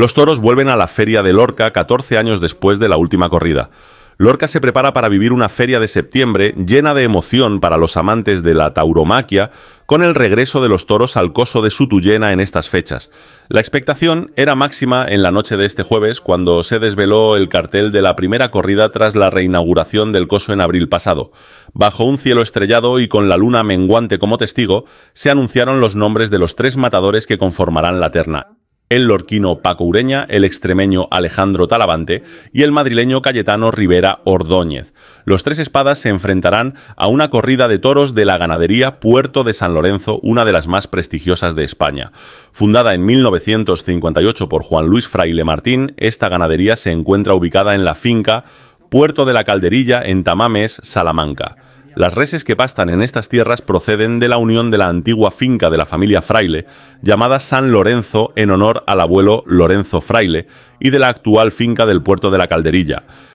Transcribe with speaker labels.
Speaker 1: Los toros vuelven a la feria de Lorca 14 años después de la última corrida. Lorca se prepara para vivir una feria de septiembre llena de emoción para los amantes de la tauromaquia, con el regreso de los toros al coso de Sutuyena en estas fechas. La expectación era máxima en la noche de este jueves, cuando se desveló el cartel de la primera corrida tras la reinauguración del coso en abril pasado. Bajo un cielo estrellado y con la luna menguante como testigo, se anunciaron los nombres de los tres matadores que conformarán la terna el lorquino Paco Ureña, el extremeño Alejandro Talavante y el madrileño Cayetano Rivera Ordóñez. Los tres espadas se enfrentarán a una corrida de toros de la ganadería Puerto de San Lorenzo, una de las más prestigiosas de España. Fundada en 1958 por Juan Luis Fraile Martín, esta ganadería se encuentra ubicada en la finca Puerto de la Calderilla en Tamames, Salamanca. Las reses que pastan en estas tierras proceden de la unión de la antigua finca de la familia Fraile, llamada San Lorenzo en honor al abuelo Lorenzo Fraile, y de la actual finca del puerto de la Calderilla